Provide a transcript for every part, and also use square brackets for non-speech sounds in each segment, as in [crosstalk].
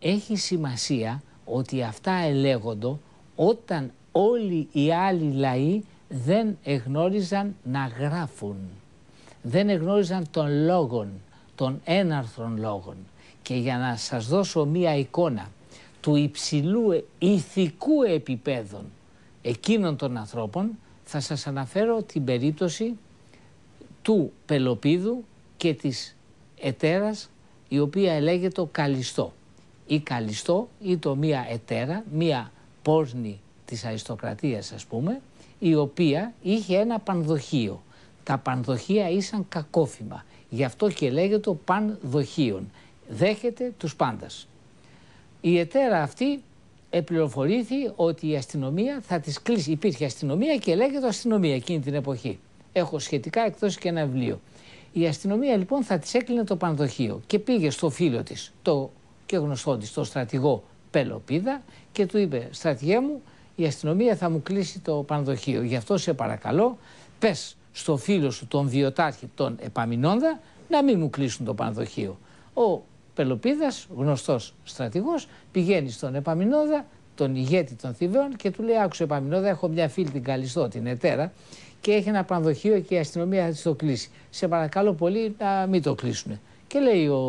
έχει σημασία ότι αυτά ελέγονται όταν όλοι οι άλλοι λαοί δεν εγνώριζαν να γράφουν. Δεν εγνώριζαν των λόγων, των έναρθρων λόγων. Και για να σας δώσω μία εικόνα του υψηλού ηθικού επίπεδων εκείνων των ανθρώπων, θα σας αναφέρω την περίπτωση του Πελοπίδου και της ετέρας η οποία λέγεται Καλιστό ή Καλιστό ή το μία ετέρα, μία πόρνη της αριστοκρατίας ας πούμε, η οποία είχε ένα πανδοχείο. Τα πανδοχεία ήσαν κακόφημα, γι' αυτό και λέγεται πανδοχείων. Δέχεται τους πάντας. Η ετέρα αυτή επληροφορήθη ότι η αστυνομία θα τις κλείσει. Υπήρχε αστυνομία και λέγεται αστυνομία εκείνη την εποχή. Έχω σχετικά εκδώσει και ένα βιβλίο. Η αστυνομία λοιπόν θα της έκλεινε το πανδοχείο και πήγε στο φίλο της, το και γνωστό τη τον στρατηγό Πελοπίδα και του είπε στρατηγέ μου η αστυνομία θα μου κλείσει το πανδοχείο γι' αυτό σε παρακαλώ Πες στο φίλο σου τον βιοτάρχη τον Επαμινόνδα να μην μου κλείσουν το πανδοχείο. Ο πελοπίδας, γνωστός στρατηγός, πηγαίνει στον Επαμινόδα, τον ηγέτη των Θηβαίων και του λέει άκουσε Επαμινόδα έχω μια φίλη την Καλιστό, την Ετέρα και έχει ένα πανδοχείο και η αστυνομία θα της το κλείσει. Σε παρακαλώ πολύ να μην το κλείσουν. Και λέει ο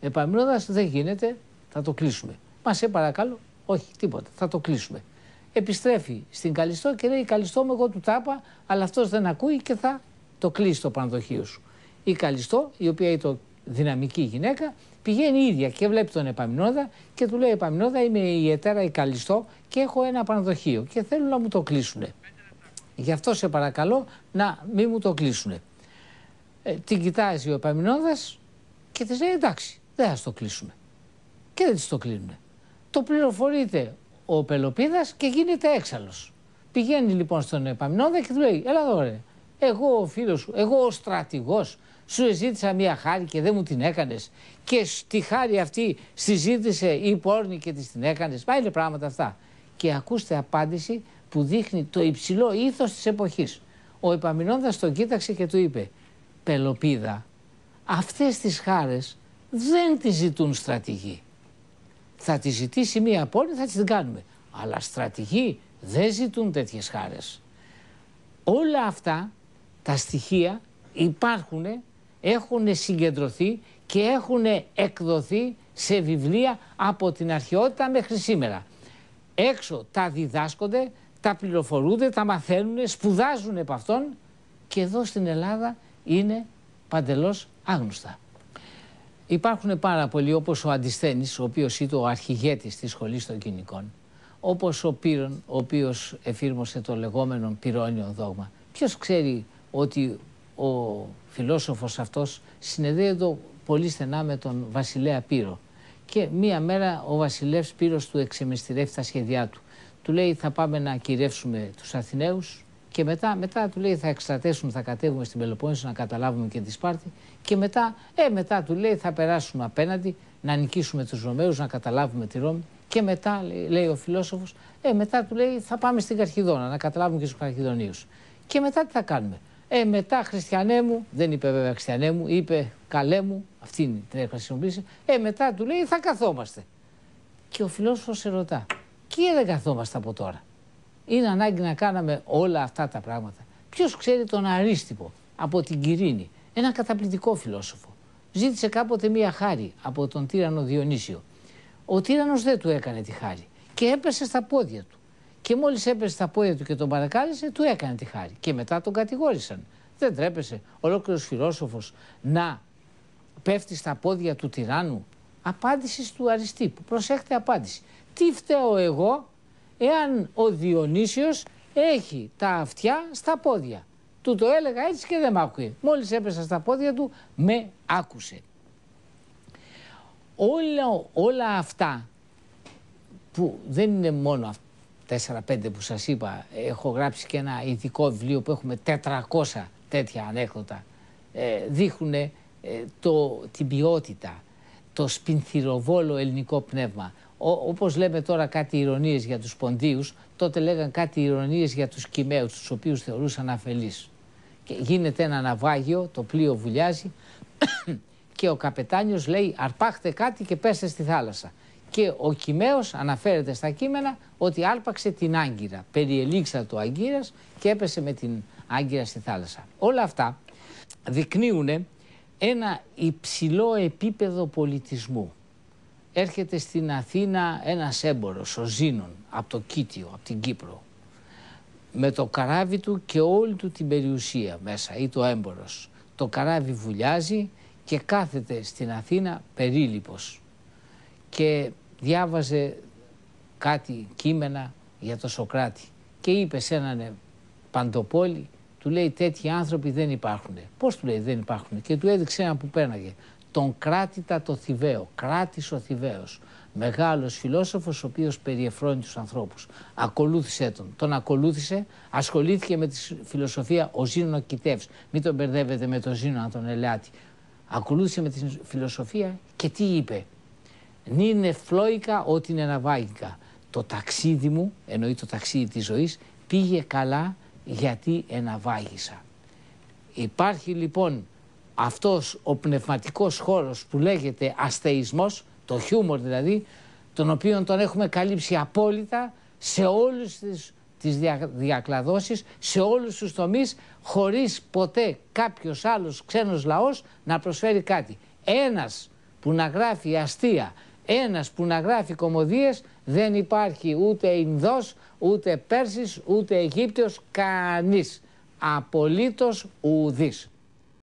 Επαμείνοντα δεν γίνεται, θα το κλείσουμε. Μα σε παρακαλώ, όχι τίποτα, θα το κλείσουμε. Επιστρέφει στην Καλιστό και λέει: Καλιστό με εγώ του τάπα, αλλά αυτός δεν ακούει και θα το κλείσει το πανδοχείο σου. Η Καλιστό, η οποία είναι το δυναμική γυναίκα, πηγαίνει η ίδια και βλέπει τον Επαμινόδα και του λέει: Επαμινόδα, είμαι η ετέρα η Καλιστό και έχω ένα πανδοχείο και θέλουν να μου το κλείσουν. Γι' αυτό σε παρακαλώ να μην μου το κλείσουν. Ε, την κοιτάζει ο Επαμινόδα και της λέει: Εντάξει, δεν θα κλείσουμε. Και δεν τη το κλείνουν. Το πληροφορείται ο Πελοπίδας και γίνεται έξαλλος. Πηγαίνει λοιπόν στον Επαμινόδά και του λέει: Ελά εδώ, Εγώ ο φίλος σου, εγώ ο στρατηγός, σου ζήτησα μια χάρη και δεν μου την έκανες. Και στη χάρη αυτή ζήτησε η πόρνη και της την έκανες. Πάλι πράγματα αυτά. Και ακούστε απάντηση που δείχνει το υψηλό ήθος της εποχής. Ο Επαμινόντα τον κοίταξε και του είπε: Πελοπίδα, αυτές τις χάρες δεν τη ζητούν στρατηγοί. Θα τη ζητήσει μία πόλη, θα την κάνουμε. Αλλά στρατηγή δεν ζητούν τέτοιες χάρες. Όλα αυτά τα στοιχεία υπάρχουν, έχουν συγκεντρωθεί και έχουν εκδοθεί σε βιβλία από την αρχαιότητα μέχρι σήμερα. Έξω τα διδάσκονται, τα πληροφορούνται, τα μαθαίνουν, σπουδάζουν επ' αυτόν και εδώ στην Ελλάδα είναι παντελώς άγνωστα. Υπάρχουν πάρα πολλοί, όπως ο Αντισθένη, ο οποίος ήταν ο αρχηγέτης της σχολής των κοινικών, όπως ο Πύρον, ο οποίος εφήρμοσε το λεγόμενο πυρώνιο δόγμα. Ποιος ξέρει ότι ο φιλόσοφος αυτός συνεδέεται πολύ στενά με τον βασιλέα Πύρο. Και μία μέρα ο βασιλεύς Πύρος του εξεμεστηρεύει τα σχέδιά του. Του λέει θα πάμε να κυρεύσουμε τους Αθηναίους, και μετά, μετά του λέει θα εξτρατέσουμε, θα κατέβουμε στην Πελοπόννησο να καταλάβουμε και τη Σπάρτη. Και μετά, ε, μετά του λέει θα περάσουμε απέναντι, να νικήσουμε τους Ρωμαίους, να καταλάβουμε τη Ρώμη. Και μετά, λέει, ο φιλόσοφος, ε, μετά του λέει θα πάμε στην Καρχιδόνα, να καταλάβουμε και τους Καρχιδονίους. Και μετά τι θα κάνουμε. Ε, μετά χριστιανέ μου, δεν είπε βέβαια χριστιανέ μου, είπε καλέ μου, αυτή είναι την έκφραση χρησιμοποιήσει. Ε, μετά του λέει θα καθόμαστε. Και ο φιλόσοφος σε ρωτά, και δεν καθόμαστε από τώρα είναι ανάγκη να κάναμε όλα αυτά τα πράγματα. Ποιος ξέρει τον Αρίστυπο από την Κυρίνη, ένα καταπληκτικό φιλόσοφο. Ζήτησε κάποτε μία χάρη από τον τύρανο Διονύσιο. Ο τύρανο δεν του έκανε τη χάρη και έπεσε στα πόδια του. Και μόλις έπεσε στα πόδια του και τον παρακάλεσε, του έκανε τη χάρη. Και μετά τον κατηγόρησαν. Δεν τρέπεσε ολόκληρος φιλόσοφος να πέφτει στα πόδια του τυράννου. Απάντηση του Αριστείπου. Προσέχτε απάντηση. Τι φταίω εγώ εάν ο Διονύσιος έχει τα αυτιά στα πόδια. Του το έλεγα έτσι και δεν μ' άκουε. Μόλις έπεσα στα πόδια του, με άκουσε. Όλα, όλα αυτά που δεν είναι μόνο αυτά, 4-5 που σας είπα, έχω γράψει και ένα ειδικό βιβλίο που έχουμε 400 τέτοια ανέκδοτα, ε, δείχνουν ε, το, την ποιότητα, το σπινθυροβόλο ελληνικό πνεύμα. Όπως λέμε τώρα κάτι ηρωνίες για τους Ποντίους, τότε λέγαν κάτι ηρωνίες για τους Κιμαίου, τους οποίους θεωρούσαν αφελείς. Και γίνεται ένα ναυάγιο, το πλοίο βουλιάζει [coughs] και ο καπετάνιος λέει αρπάχτε κάτι και πέστε στη θάλασσα. Και ο Κιμαίος αναφέρεται στα κείμενα ότι άρπαξε την Άγκυρα, περιελήξα το Άγκυρα και έπεσε με την Άγκυρα στη θάλασσα. Όλα αυτά δεικνύουν ένα υψηλό επίπεδο πολιτισμού έρχεται στην Αθήνα ένας έμπορος, ο Ζήνων, από το Κίτιο, από την Κύπρο, με το καράβι του και όλη του την περιουσία μέσα, ή το έμπορος. Το καράβι βουλιάζει και κάθεται στην Αθήνα περίληπος και διάβαζε κάτι κείμενα για το Σοκράτη και είπε σε έναν παντοπόλη του λέει τέτοιοι άνθρωποι δεν υπάρχουν. Πώς του λέει δεν υπάρχουν και του έδειξε ένα που πέρναγε τον κράτητα το Θηβαίο, κράτης ο Θηβαίος, μεγάλος φιλόσοφος ο οποίος περιεφρώνει τους ανθρώπους. Ακολούθησε τον, τον ακολούθησε, ασχολήθηκε με τη φιλοσοφία ο Ζήνο Κιτεύς, μην τον μπερδεύετε με τον Ζήνων τον Ακολούθησε με τη φιλοσοφία και τι είπε. Νίνε φλόικα ότι είναι Το ταξίδι μου, εννοεί το ταξίδι της ζωής, πήγε καλά γιατί εναβάγησα Υπάρχει λοιπόν αυτός ο πνευματικός χώρος που λέγεται αστεϊσμός, το χιούμορ δηλαδή, τον οποίο τον έχουμε καλύψει απόλυτα σε όλες τις, τις διακλαδώσεις, σε όλους τους τομείς, χωρίς ποτέ κάποιος άλλος ξένος λαός να προσφέρει κάτι. Ένας που να γράφει αστεία, ένας που να γράφει κομμωδίες, δεν υπάρχει ούτε Ινδός, ούτε Πέρσης, ούτε Αιγύπτιος, κανείς. Απολύτως ουδη.